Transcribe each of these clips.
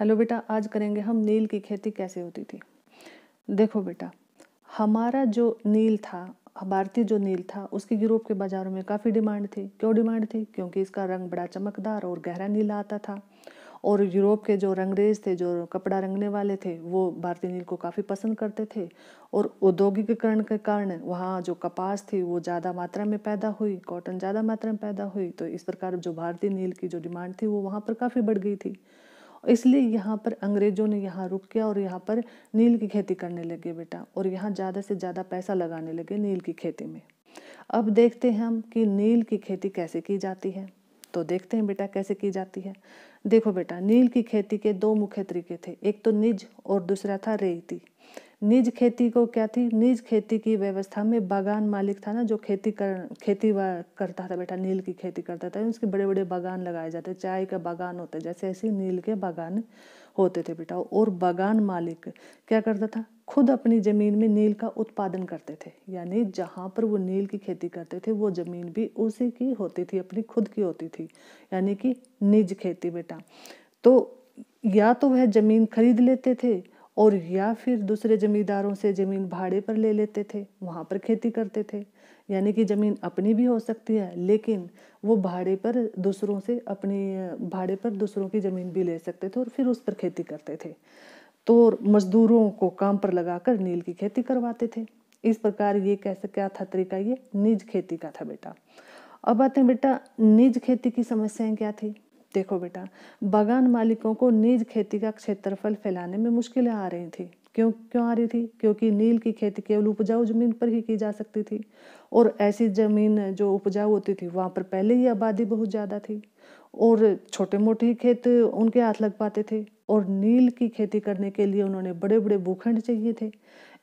hello बेटा आज करेंगे हम नील की खेती कैसे होती थी देखो बेटा हमारा जो नील था भारतीय जो नील था उसकी यूरोप के बाज़ारों में काफ़ी डिमांड थी क्यों डिमांड थी क्योंकि इसका रंग बड़ा चमकदार और गहरा नीला आता था और यूरोप के जो रंगरेज थे जो कपड़ा रंगने वाले थे वो भारतीय नील को काफ़ी पसंद करते थे और औद्योगिकरण के कारण वहाँ जो कपास थी वो ज़्यादा मात्रा में पैदा हुई कॉटन ज़्यादा मात्रा में पैदा हुई तो इस प्रकार जो भारतीय नील की जो डिमांड थी वो वहाँ पर काफ़ी बढ़ गई थी इसलिए यहाँ पर अंग्रेजों ने यहाँ रुक किया और यहाँ पर नील की खेती करने लगे बेटा और यहाँ ज़्यादा से ज़्यादा पैसा लगाने लगे नील की खेती में अब देखते हैं हम कि नील की खेती कैसे की जाती है तो देखते हैं बेटा कैसे की जाती है देखो बेटा नील की खेती के दो मुख्य तरीके थे एक तो निज और दूसरा था रेती निज खेती को क्या थी निज खेती की व्यवस्था में बागान मालिक था ना जो खेती कर खेती करता था बेटा नील की खेती करता था उसके बड़े बड़े बागान लगाए जाते चाय का बागान होते जैसे ऐसे नील के बागान होते थे बेटा और बागान मालिक क्या करता था खुद अपनी ज़मीन में नील का उत्पादन करते थे यानी जहाँ पर वो नील की खेती करते थे वो ज़मीन भी उसी की होती थी अपनी खुद की होती थी यानी कि निज खेती बेटा तो या तो वह ज़मीन खरीद लेते थे और या फिर दूसरे ज़मींदारों से ज़मीन भाड़े पर ले लेते थे वहाँ पर खेती करते थे यानी कि ज़मीन अपनी भी हो सकती है लेकिन वो भाड़े पर दूसरों से अपनी भाड़े पर दूसरों की ज़मीन भी ले सकते थे और फिर उस पर खेती करते थे तो मजदूरों को काम पर लगाकर नील की खेती करवाते थे इस प्रकार ये कैसे क्या था तरीका ये निज खेती का था बेटा अब आते हैं बेटा निज खेती की समस्याएं क्या थी देखो बेटा बागान मालिकों को निज खेती का क्षेत्रफल फैलाने में मुश्किलें आ रही थी क्यों क्यों आ रही थी क्योंकि नील की खेती केवल उपजाऊ जमीन पर ही की जा सकती थी और ऐसी जमीन जो उपजाऊ होती थी वहाँ पर पहले ही आबादी बहुत ज़्यादा थी और छोटे मोटे ही खेत उनके हाथ लग पाते थे और नील की खेती करने के लिए उन्होंने बड़े बड़े भूखंड चाहिए थे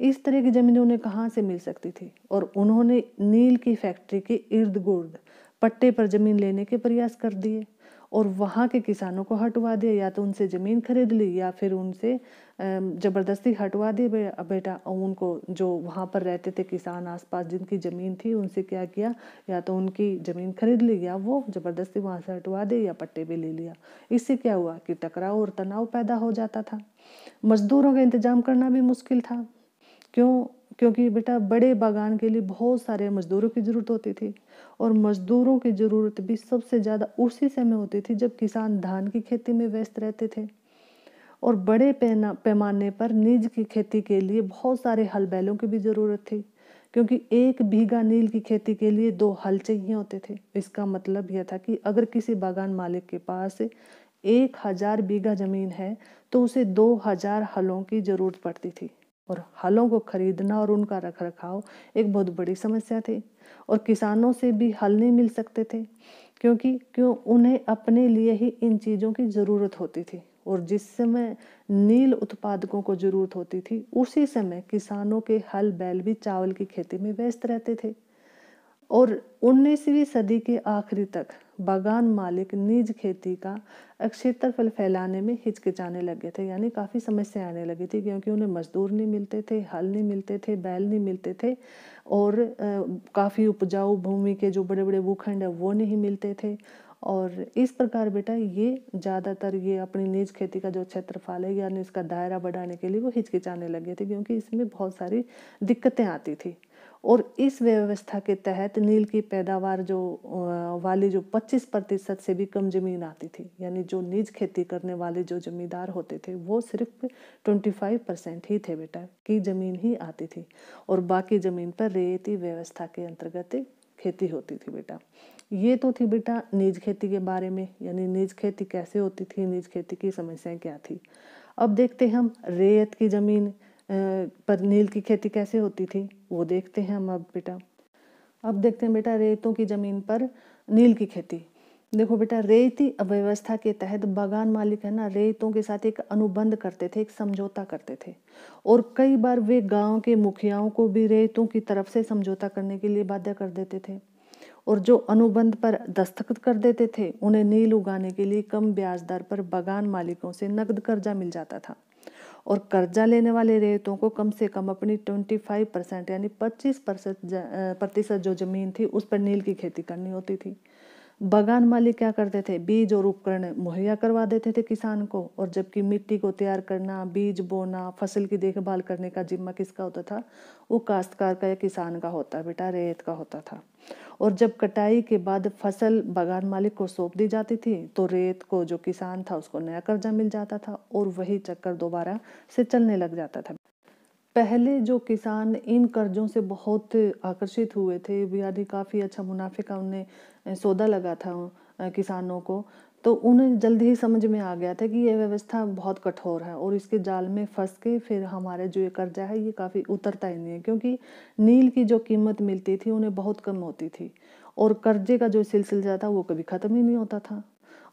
इस तरह की जमीन उन्हें कहाँ से मिल सकती थी और उन्होंने नील की फैक्ट्री के इर्द गुर्द पट्टे पर ज़मीन लेने के प्रयास कर दिए और वहाँ के किसानों को हटवा दिया या तो उनसे ज़मीन खरीद ली या फिर उनसे ज़बरदस्ती हटवा दी बे, बेटा और उनको जो वहाँ पर रहते थे किसान आसपास जिनकी ज़मीन थी उनसे क्या किया या तो उनकी ज़मीन खरीद ली या वो ज़बरदस्ती वहाँ से हटवा दे या पट्टे भी ले लिया इससे क्या हुआ कि टकराव और तनाव पैदा हो जाता था मजदूरों का इंतजाम करना भी मुश्किल था क्यों क्योंकि बेटा बड़े बागान के लिए बहुत सारे मज़दूरों की ज़रूरत होती थी और मज़दूरों की ज़रूरत भी सबसे ज़्यादा उसी समय होती थी जब किसान धान की खेती में व्यस्त रहते थे और बड़े पैना पैमाने पर नीज की खेती के लिए बहुत सारे हल बैलों की भी ज़रूरत थी क्योंकि एक बीघा नील की खेती के लिए दो हल चाहिए होते थे इसका मतलब यह था कि अगर किसी बागान मालिक के पास एक हज़ार बीघा ज़मीन है तो उसे दो हज़ार हलों की ज़रूरत पड़ती थी और हलों को खरीदना और उनका रख रखाव एक बहुत बड़ी समस्या थी और किसानों से भी हल नहीं मिल सकते थे क्योंकि क्यों उन्हें अपने लिए ही इन चीज़ों की ज़रूरत होती थी और जिस समय नील उत्पादकों को ज़रूरत होती थी उसी समय किसानों के हल बैल भी चावल की खेती में व्यस्त रहते थे और उन्नीसवीं सदी के आखिरी तक बागान मालिक निज खेती का क्षेत्रफल फैलाने में हिचकिचाने लगे थे यानी काफ़ी समस्या आने लगी थी क्योंकि उन्हें मजदूर नहीं मिलते थे हल नहीं मिलते थे बैल नहीं मिलते थे और काफ़ी उपजाऊ भूमि के जो बड़े बड़े भूखंड है वो नहीं मिलते थे और इस प्रकार बेटा ये ज़्यादातर ये अपनी निज खेती का जो क्षेत्रफल है यानी इसका दायरा बढ़ाने के लिए वो हिचकिचाने लगे थे क्योंकि इसमें बहुत सारी दिक्कतें आती थी और इस व्यवस्था के तहत नील की पैदावार जो वाली जो 25 प्रतिशत से भी कम ज़मीन आती थी यानी जो निज खेती करने वाले जो ज़मींदार होते थे वो सिर्फ 25 परसेंट ही थे बेटा की ज़मीन ही आती थी और बाकी ज़मीन पर रेती व्यवस्था के अंतर्गत खेती होती थी बेटा ये तो थी बेटा निज खेती के बारे में यानी निज खेती कैसे होती थी निज खेती की समस्याएं क्या थी अब देखते हैं हम रेत की ज़मीन पर नील की खेती कैसे होती थी वो देखते हैं हम अब बेटा अब देखते हैं बेटा रेतों की ज़मीन पर नील की खेती देखो बेटा रेती अव्यवस्था के तहत बागान मालिक है ना रेतों के साथ एक अनुबंध करते थे एक समझौता करते थे और कई बार वे गांव के मुखियाओं को भी रेतों की तरफ से समझौता करने के लिए बाध्य कर देते थे और जो अनुबंध पर दस्तखत कर देते थे उन्हें नील उगाने के लिए कम ब्याज दर पर बागान मालिकों से नकद कर्जा मिल जाता था और कर्जा लेने वाले रेतों को कम से कम अपनी ट्वेंटी फाइव परसेंट यानी पच्चीस प्रतिशत जो जमीन थी उस पर नील की खेती करनी होती थी बागान मालिक क्या करते थे बीज और उपकरण मुहैया करवा देते थे किसान को और जबकि मिट्टी को तैयार करना बीज बोना फसल की देखभाल करने का जिम्मा किसका होता था वो काश्तकार का या किसान का होता बेटा रेत का होता था और जब कटाई के बाद फसल बागान मालिक को सौंप दी जाती थी तो रेत को जो किसान था उसको नया कर्जा मिल जाता था और वही चक्कर दोबारा से चलने लग जाता था पहले जो किसान इन कर्जों से बहुत आकर्षित हुए थे यानी काफ़ी अच्छा मुनाफे का उन्हें सौदा लगा था किसानों को तो उन्हें जल्द ही समझ में आ गया था कि यह व्यवस्था बहुत कठोर है और इसके जाल में फंस के फिर हमारे जो ये कर्जा है ये काफ़ी उतरता ही नहीं है क्योंकि नील की जो कीमत मिलती थी उन्हें बहुत कम होती थी और कर्जे का जो सिलसिला था वो कभी ख़त्म ही नहीं होता था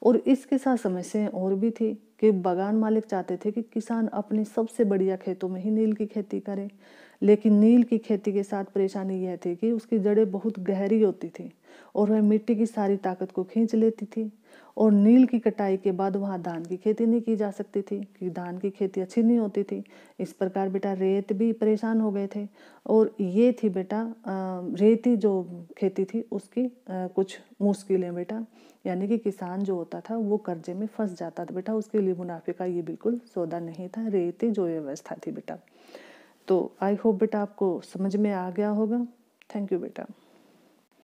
और इसके साथ समस्याएं और भी थी कि बगान मालिक चाहते थे कि किसान अपने सबसे बढ़िया खेतों में ही नील की खेती करें लेकिन नील की खेती के साथ परेशानी यह थी कि उसकी जड़ें बहुत गहरी होती थी और वह मिट्टी की सारी ताकत को खींच लेती थी और नील की कटाई के बाद वहाँ धान की खेती नहीं की जा सकती थी कि धान की खेती अच्छी नहीं होती थी इस प्रकार बेटा रेत भी परेशान हो गए थे और ये थी बेटा रेती जो खेती थी उसकी कुछ मुश्किलें बेटा यानी कि किसान जो होता था वो कर्जे में फंस जाता था बेटा उसके लिए गरीब मुनाफे का ये बिल्कुल सौदा नहीं था रेती जो व्यवस्था थी बेटा तो आई होप बेटा आपको समझ में आ गया होगा थैंक यू बेटा